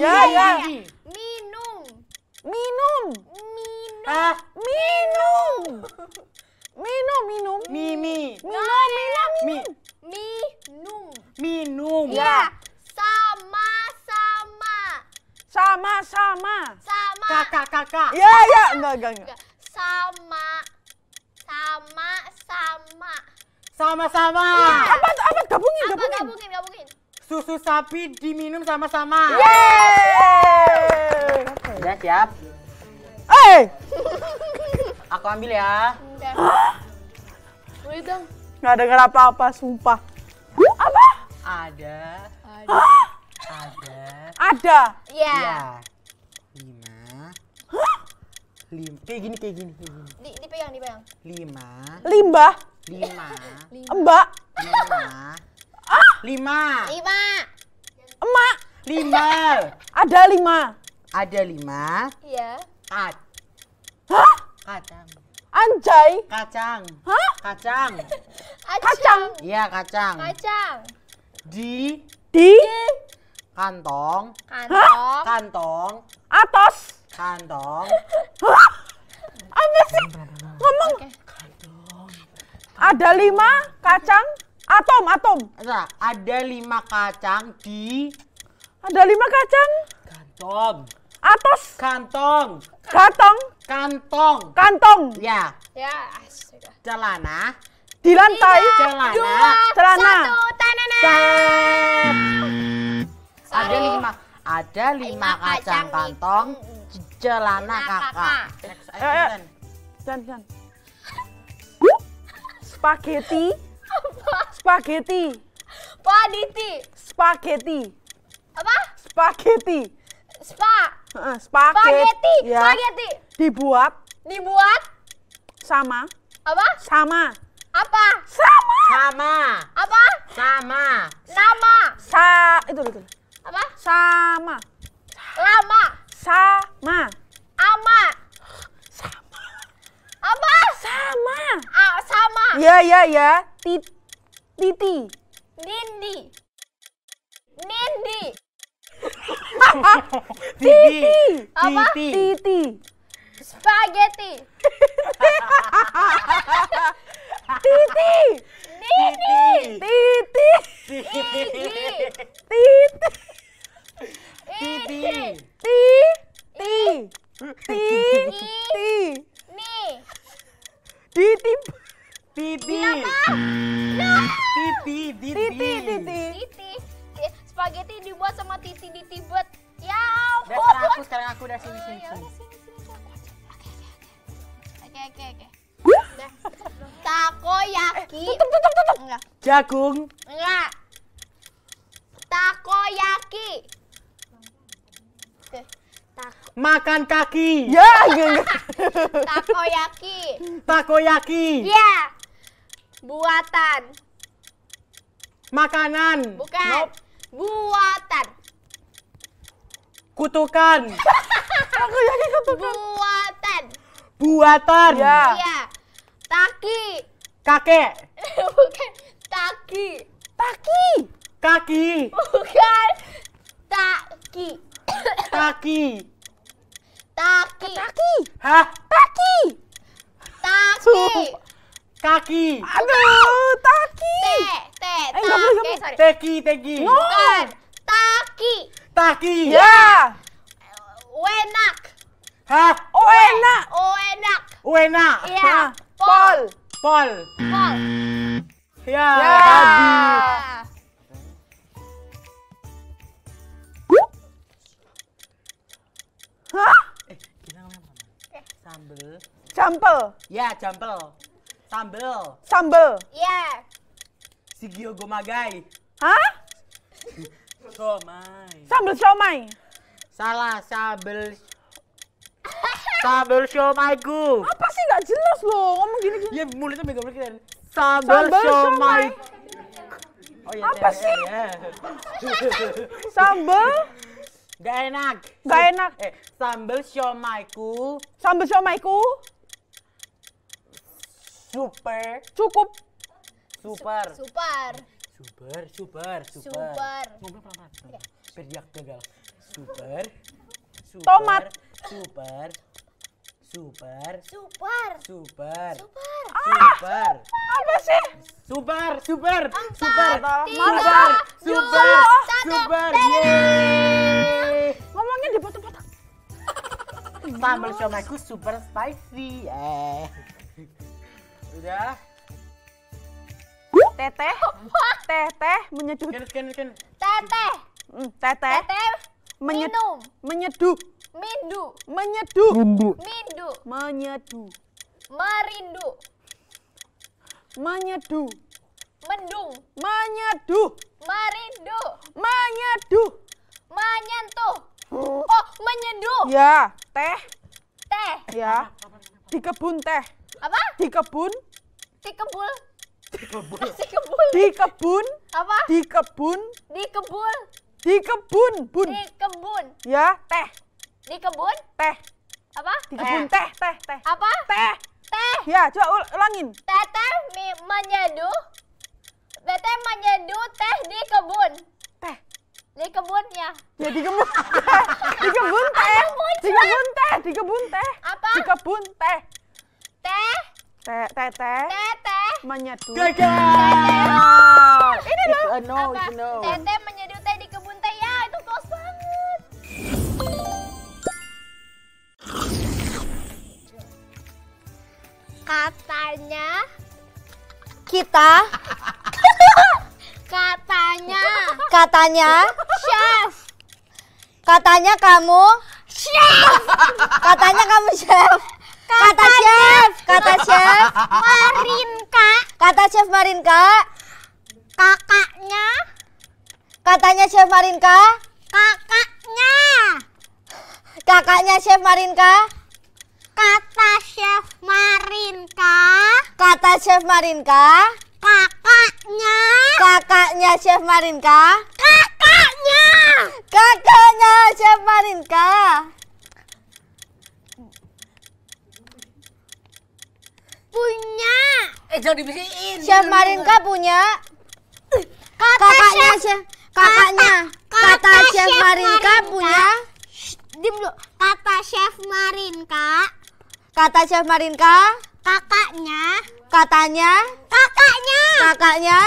Ya, ya. Minum. Minum. Minum. Ah, minum. Minum, minum. Mimi. Minum, minum, minum. Minum. Minum. Ya. Sama-sama. Ya. Sama-sama. Sama. Kakak, kakak. Ya, ya. Enggak, enggak, enggak. Sama. Sama, sama. Sama-sama. Apa tapi diminum sama-sama. Yeay! Ya, siap? Eh! Aku ambil ya. Boleh dong. Nggak denger apa-apa, sumpah. Apa? Ada. Ada. Ada. Ada? Iya. Ya. Lima. Lima. Kayak gini, kayak gini. Kayak gini. Di, dipegang, dipegang. Lima. Limba. Lima. Lima. Mbak. Lima. Ah! Lima. Lima emak lima ada lima ada lima iya kat hah kacang anjay kacang hah kacang kacang iya kacang kacang di di, di. kantong kantong Hah? kantong atas kantong Hah? apa sih ngomong okay. ada lima kacang Atom, atom. Nah, ada lima kacang di... Ada lima kacang. Kantong. Atos. Kantong. Kantong. Kantong. Kantong. Ya. Ya. Celana. Di lantai. Tiga, celana. Dua, celana. Satu. Tanana. Ada lima. Ada lima, lima kacang, kacang kantong. Celana kakak. Eh, eh. Jangan, jangan. Spaghetti. Spaghetti. Spaghetti. Spaghetti. Apa? Spaghetti. Spa. spaghetti. Spaghetti. Ya. Dibuat. Dibuat. Sama. Apa? Sama. Apa? Sama. Sama. Apa? Sama. Sama. Sa itu itu. Apa? Sama. Lama. Sama. Ama. Apa? Sama. Ah, sama. Ya, ya, ya. Tit Titi. Nindi. Nindi. Titi. Apa? Titi. Spaghetti. Titi. Nindi. Titi. Titi. Titi. Titi. jagung? Enggak. Takoyaki. Makan kaki. Ya, ya, ya. Takoyaki. Takoyaki. Ya. Buatan. Makanan. Bukan. Nope. Buatan. Kutukan. Takoyaki kutukan. Buatan. Buatan. Ya. ya. Taki. Kakek. Bukan. Kaki. Kaki. Kaki. Bukan. kaki, kaki, kaki, kaki, Hah? kaki, kaki, Kaki. Aduh, kaki, taki. Eh, teki, teki. Bukan. kaki, kaki, Ya. Yeah. Wenak. Hah? Oenak. Oenak. Oenak. Iya. Pol. Pol. Pol. Pol. Ya, ya. Hah? Eh, Sambel. Ya, jampel. Sambel. Sambel. Ya. ya. Sigio gomagai. Hah? Somai. Sambel somai. Salah, sambel sambel somaiku. Apa sih nggak jelas loh ngomong gini gini. Ya mulutnya megang-megang. Sambal, sambal oh, iya, Apa iya, sih? Iya, sambal? Gak enak. Gak enak. Eh, sambal siomayku. Sambal siomayku. Super. Cukup. Super. Super. Super, super, super. Super. Ngomong pelan-pelan. Biar dia gagal. Super. Super. Tomat. Super super super super super super ah, apa sih super super super super super super ngomongnya di potong-potong sambal super, super spicy eh udah teteh teteh menyeduh hmm, teteh teteh teteh menyeduh menyeduh Mindu. menyeduh. Mindu. Mindu. Menyeduh. Merindu. Menyeduh. Mendung. menyeduh. Merindu. menyeduh. Menyentuh. Oh, oh menyeduh. Ya, teh. Teh. Ya. Di kebun teh. Apa? Di kebun. Di kebul. Di kebun. Di kebun. Di kebun. Apa? Di kebun. Di kebun. Di kebun, bun. Di kebun. Ya, teh. Di kebun? Teh. Apa? Di kebun teh, teh, teh. Apa? Teh. Teh. Ya, coba ul ulangin. Teteh menyeduh. Teteh menyeduh teh di kebun. Teh. Di kebun ya. Ya di kebun. di kebun teh. Di kebun teh, di kebun teh. Apa? Di kebun teh. Teh. Teh, teh, teh. Teh, teh. Menyeduh. Gagal. Ini loh. It's no, no. Teteh menyeduh katanya kita katanya katanya chef katanya kamu chef katanya kamu chef kata chef kata chef Marinka kata chef Marinka kakaknya katanya chef Marinka kakaknya kakaknya chef Marinka Kata Chef Marinka. Kata Chef Marinka. Kakaknya. Kakaknya Chef Marinka. Kakaknya. Kakaknya Chef Marinka. Punya. Eh jangan dibisikin. Chef Marinka punya. Kata kakaknya Chef. Kakaknya. Kata, Chef Marinka, Marinka punya. diem dulu. Kata Chef Marinka Kata Chef Marinka? Kakaknya. Katanya? Kakaknya. Kakaknya?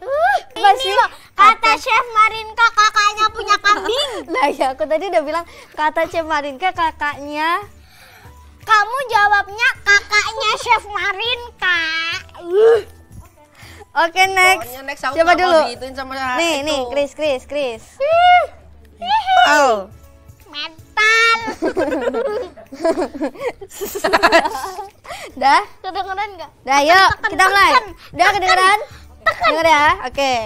Uh, ini kata Chef Marinka kakaknya punya kambing. Nah ya aku tadi udah bilang kata Chef Marinka kakaknya. Kamu jawabnya kakaknya Chef Marinka. Uh. Oke okay, next. next coba dulu? Sama nih itu. nih Chris Chris Chris. Oh bantal dah kedengeran nggak dah yuk tekan, kita mulai dah kedengeran tekan denger ya oke okay.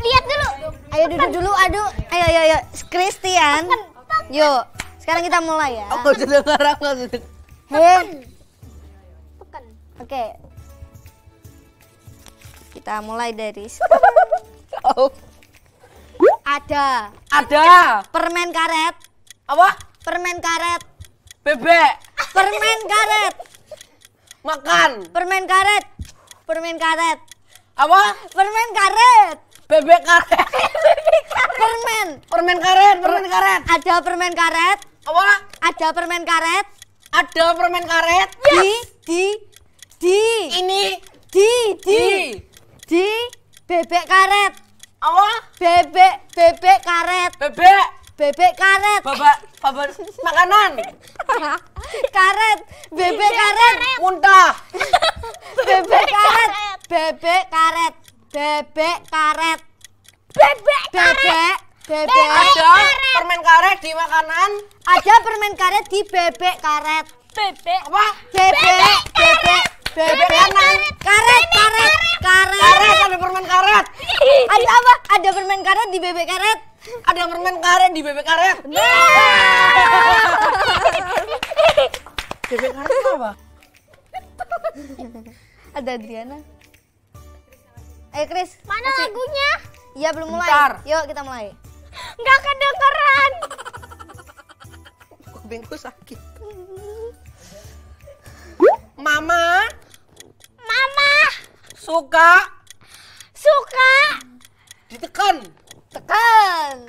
lihat dulu ayo duduk dulu aduh ayo ayo ayo Christian yuk sekarang kita mulai ya aku sudah ngarang hei tekan oke okay. kita mulai dari oh. ada ada permen karet apa? Permen karet. Bebek. Permen karet. Makan. Permen karet. Permen karet. Apa? Permen karet. Bebek karet. Permen. Permen karet. Permen karet. Ada permen karet. Apa? Ada permen karet. Ada permen karet. Di iya. di di. Ini di di, di bebek karet. Apa? Bebek bebek karet. Bebek bebek karet. Bapak, bapak makanan. karet, bebek karet, muntah. bebek karet, bebek karet, bebek karet. Bebek karet. Bebek, bebek ada permen karet di makanan. Ada permen karet di bebek karet. Bebek apa? Bebek, bebek, bebek, karet. Karet, karet, karet. Karet, ada permen karet. Ada apa? Ada permen karet di bebek karet. Ada permen karet di bebek karet. bebek karet apa? Ada Adriana. Eh Chris. Mana Masih. lagunya? Iya belum mulai. Bentar. Yuk kita mulai. Enggak kedengeran. Kupingku sakit. Mama. Mama. Suka. Suka. Ditekan. Tekan.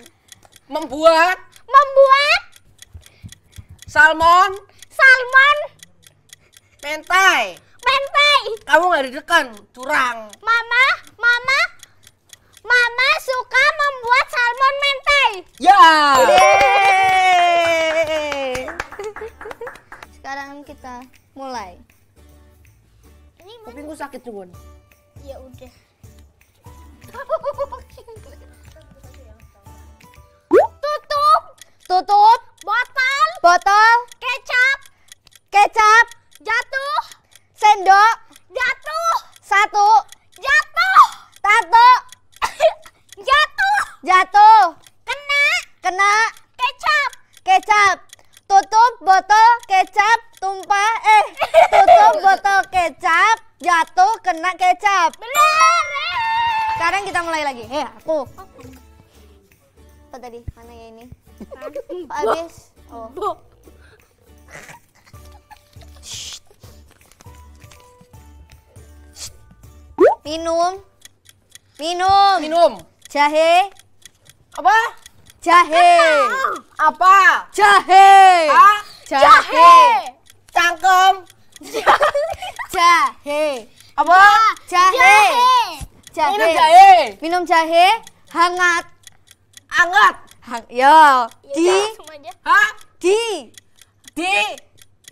Membuat. Membuat. Salmon. Salmon. Mentai. Mentai. Kamu nggak ditekan curang. Mama, mama, mama suka membuat salmon mentai. Ya. Sekarang kita mulai. ini Kupingku sakit cuman Ya udah. Tutup. Botol. Botol. Kecap. Kecap. Jatuh. Sendok. Jatuh. Satu. Jatuh. satu jatuh. Jatuh. Kena. Kena. Kecap. Kecap. Tutup botol kecap tumpah eh tutup botol kecap jatuh kena kecap. Benar. Sekarang kita mulai lagi. Eh, aku. Oh. abis oh. Minum. Minum. Minum. Jahe. Apa? Jahe. Apa? Jahe. Ah, jahe. Jahe. Cangkem. Jahe. Apa? Nah, jahe. Jahe. Minum jahe. Minum jahe. Hangat. Hangat. Hang ya. ya Di ha Di. Di.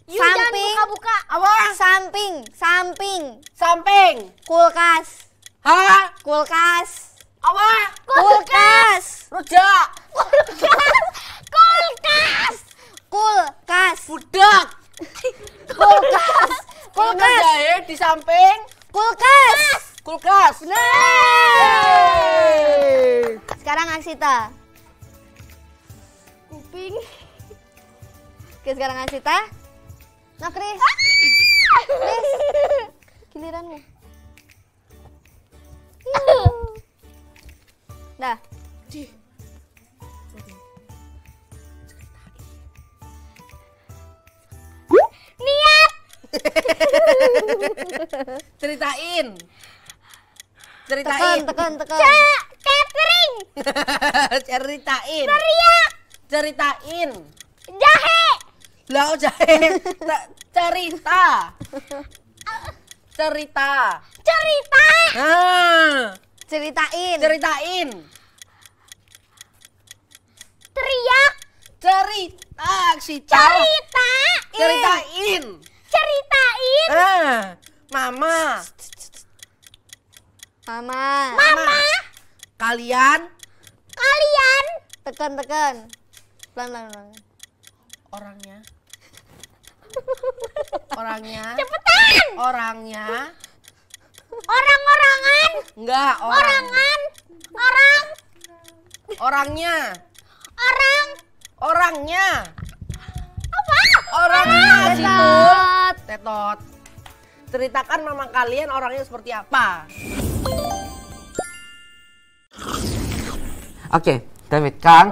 You ya. samping. buka-buka. Apa? Samping. Samping. Samping. Kulkas. ha Kulkas. Apa? Kulkas. Kulkas. Oke, sekarang Asita. Nah, Chris. Chris, Giliranmu. Dah. Niat. Ceritain. Ceritain. Tekan, tekan, tekan. Cak, catering. Ceritain. Ceria. Ceritain. Jahe. Lah jahe oh, cerita. Cerita. Cerita. Ah. Ceritain. Ceritain. Teriak. Cerita si Cerita. Ceritain. Ceritain. Ah. Mama. Mama. Mama. Kalian. Kalian. Tekan tekan. pelan pelan. Orangnya. Orangnya. Cepetan. Orangnya. Orang-orangan. Enggak, orang. Orangan. Orang. Orangnya. Orang. Orangnya. Apa? Orangnya itu, Tetot. Ceritakan mama kalian orangnya seperti apa. Oke, okay, David, Kang.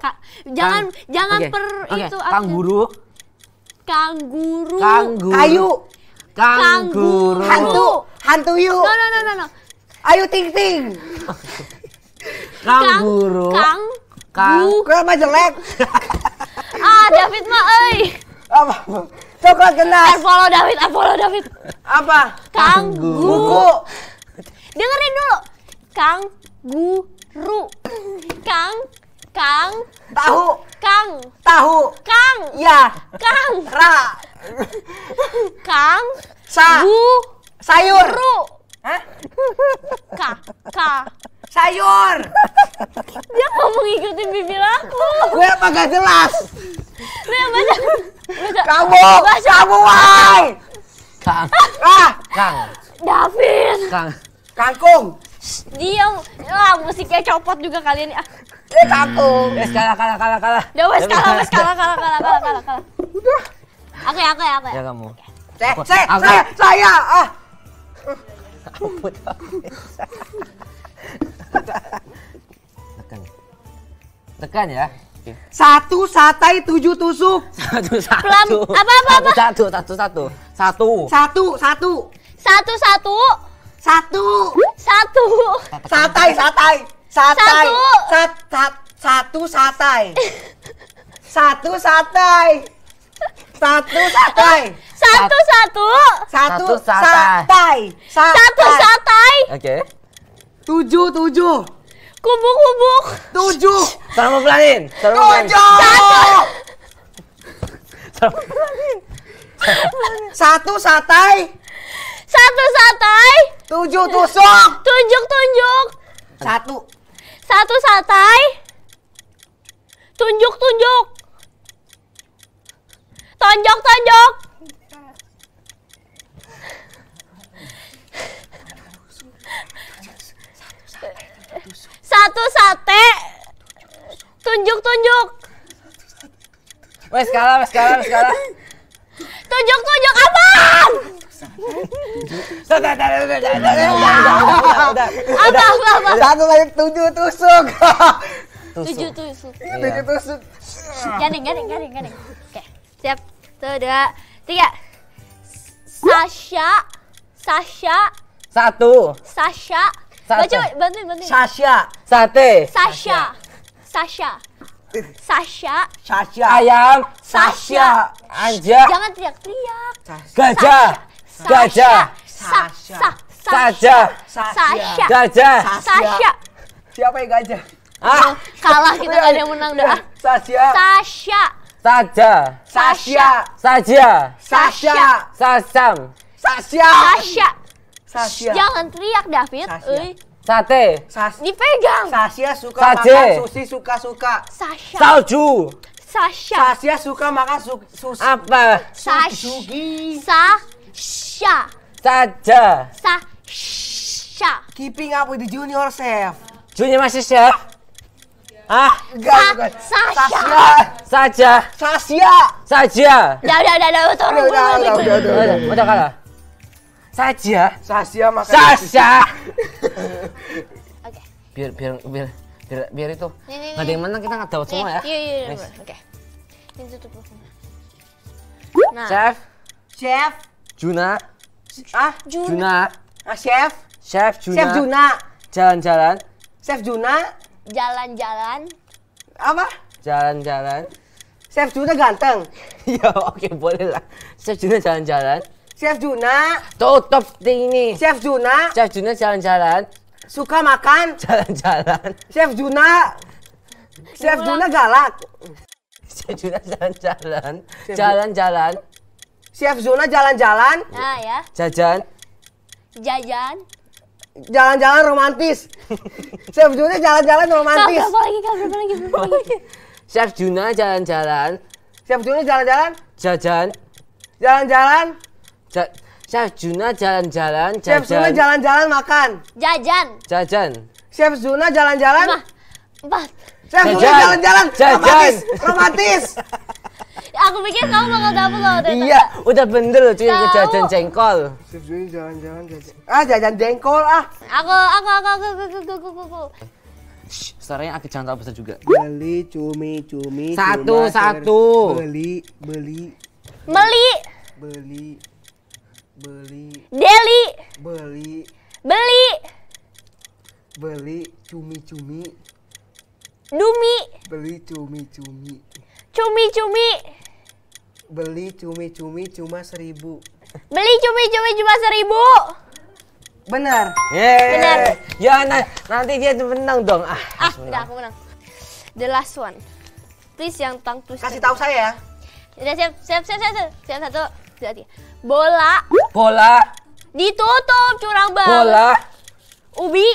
Kak, jangan Kang. jangan okay. per okay. itu Kang aku. Guru. Kangguru. Kangguru. Kayu. Kangguru. Hantu. Hantu yuk. No, no, no, no, no. Ayu ting ting. Kangguru. Kang. Kang. Kang. mah jelek. ah, David mah euy. Apa? Coklat genas. Apollo eh, David, Apollo eh, David. Apa? Kangguru. Dengerin dulu. Kangguru. Kang Kang. Tahu. Kang. Tahu. Kang. Ya. Kang. Ra. Kang. Sa. Bu. Sayur. Ru. Hah? Ka. Ka. Sayur. Dia mau mengikuti bibir aku. Gue apa gak jelas? yang baca. baca. Kamu. Baca. Kamu wai. Kang. Ah. Kang. David. Kang. Kangkung. Diam. Ah, musiknya copot juga kalian. Ah. Ini kaku. Ya kalah kalah kalah kalah. Ya wes kalah kalah kalah kalah kalah kalah kalah. Udah. Aku ya aku ya aku ya. Ya kamu. Saya saya saya ah. Ya. Tekan. Tekan ya. Satu satai tujuh tusuk. Satu satu. Pelam, apa apa apa. Satu satu satu satu. Satu satu. Satu satu. Satu. Satu. Satai satai. Satai. Satu. Sat, sat, satu satai. Satu satai. Satu satai. Satu satu. Satu satai. Satu satai. Oke. Tujuh tujuh. Kubuk kubuk. Tujuh. Sama pelanin. Sama pelanin. satu Sama pelanin. Satu satai. Satu satai. Tujuh tusuk. Tunjuk tunjuk. Satu. Satu satai. Tunjuk tunjuk. Tonjok tonjok. Satu sate. Tunjuk tunjuk. Wes kalah, wes kalah, wes kalah. Udah, udah, udah, satu lagi tujuh tusuk. Tujuh tusuk. Tujuh tusuk. Garing, garing, garing, garing. Oke, siap. Satu, dua, tiga. Sasha, Sasha. Satu. Sasha. Baca, bantuin, bantuin. Sasha. Sate. Sasha. Sasha. Sasha. Sasha. Ayam. Sasha. Anja. Jangan teriak-teriak. Gajah. Gajah. Sasha. Sasha. Sasha. Sasha. Sasha. Siapa yang gajah? Ah, kalah kita gak ada yang menang dah. Sasha. Sasha. Saja. Sasha. Saja. Sasha. Sasam. Sasha. Sasha. Sasha. Jangan teriak David. Sasha. Sate. Sasha, Dipegang. Sasha suka Saje. makan sushi suka-suka. Sasha. Salju. Sasha. Sasha suka makan su sushi. Apa? Sasha. Sa Sha. Saja. Sa. Sha. Keeping up with the junior chef. Junior masih chef. Ah, enggak, bukan. Sasya. Saja. Sasha. Saja. Udah, udah, udah, udah, udah, udah, udah, udah, udah, udah, udah, udah, kalah. Saja. Sasha. makan. Sasya. Oke. Biar, biar, biar, biar, biar itu. Nggak ada yang menang kita nggak tahu semua ya. Iya, iya, iya. Oke. Ini tutup Nah. Chef. Chef. Juna. Ah, Juna. Juna. Ah, chef. Chef Juna. Chef Juna. Jalan-jalan. Chef Juna. Jalan-jalan. Apa? Jalan-jalan. Chef Juna ganteng. ya oke okay, boleh lah. Chef Juna jalan-jalan. Chef Juna. Tutup ini. Chef Juna. Chef Juna jalan-jalan. Suka makan. Jalan-jalan. Chef Juna. Chef Juna galak. Chef Juna jalan-jalan. Jalan-jalan. Chef Zuna jalan-jalan. Nah, ya. Jajan. Jajan. Jalan-jalan romantis. Chef Zuna jalan-jalan romantis. Apa lagi? Apa lagi? Apa lagi? Chef Zuna jalan-jalan. Chef Zuna jalan-jalan. Jajan. Jalan-jalan. Ja Chef Zuna jalan-jalan. Chef Zuna jalan-jalan makan. Jajan. Jajan. Chef Zuna jalan-jalan. Empat. Chef Zuna jalan-jalan. Romantis. Romantis. aku pikir kamu bakal dapet loh ternyata. Iya, udah bener loh cuy jajan jengkol. Sebenarnya jalan-jalan jajan. Ah, jajan jengkol ah. Aku aku aku aku aku aku aku. aku, aku. suaranya agak jangan terlalu besar juga. Beli cumi cumi. Satu satu. Beli beli. Beli. Beli. Beli. Deli. Beli. Beli. Beli cumi cumi. Dumi. Beli cumi cumi. Cumi cumi. Beli cumi-cumi cuma seribu. Beli cumi-cumi cuma seribu. Benar. Benar. Ya na nanti dia menang dong. Ah, ah udah aku menang. The last one. Please yang tang Kasih tahu saya ya. Udah siap, siap, siap, siap, siap, siap satu, dua, tiga. Bola. Bola. Ditutup curang banget. Bola. Ubi.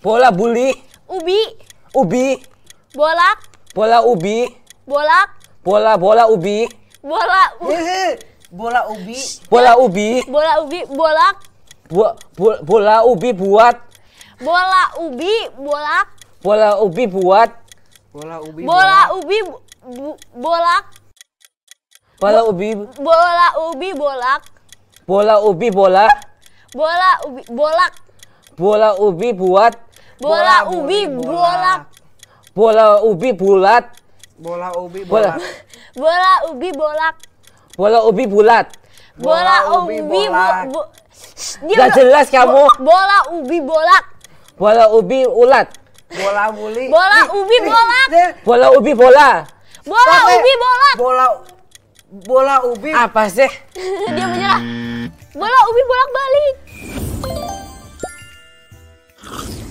Bola buli. Ubi. Ubi. Bolak. Bola ubi. Bolak. Bola bola ubi bola bola ubi bola ubi bola ubi bola Bo, bola ubi buat bola ubi bolak bola ubi buat bola ubi bola ubi bola bolak bola ubi bola ubi bola ubi bola bola ubi bolak bola ubi buat bola ubi bolak bola ubi bulat bola ubi bolak Bola ubi bolak. Bola ubi bulat. Bola, bola ubi, ubi bolak. Bo, Gak jelas kamu. Bola ubi bolak. Bola ubi ulat. Bola buli. Bola ubi bolak. Bola ubi bola. Bola Sampai ubi bolak. Bola bola ubi. Apa sih? Dia menyerah. Bola ubi bolak balik.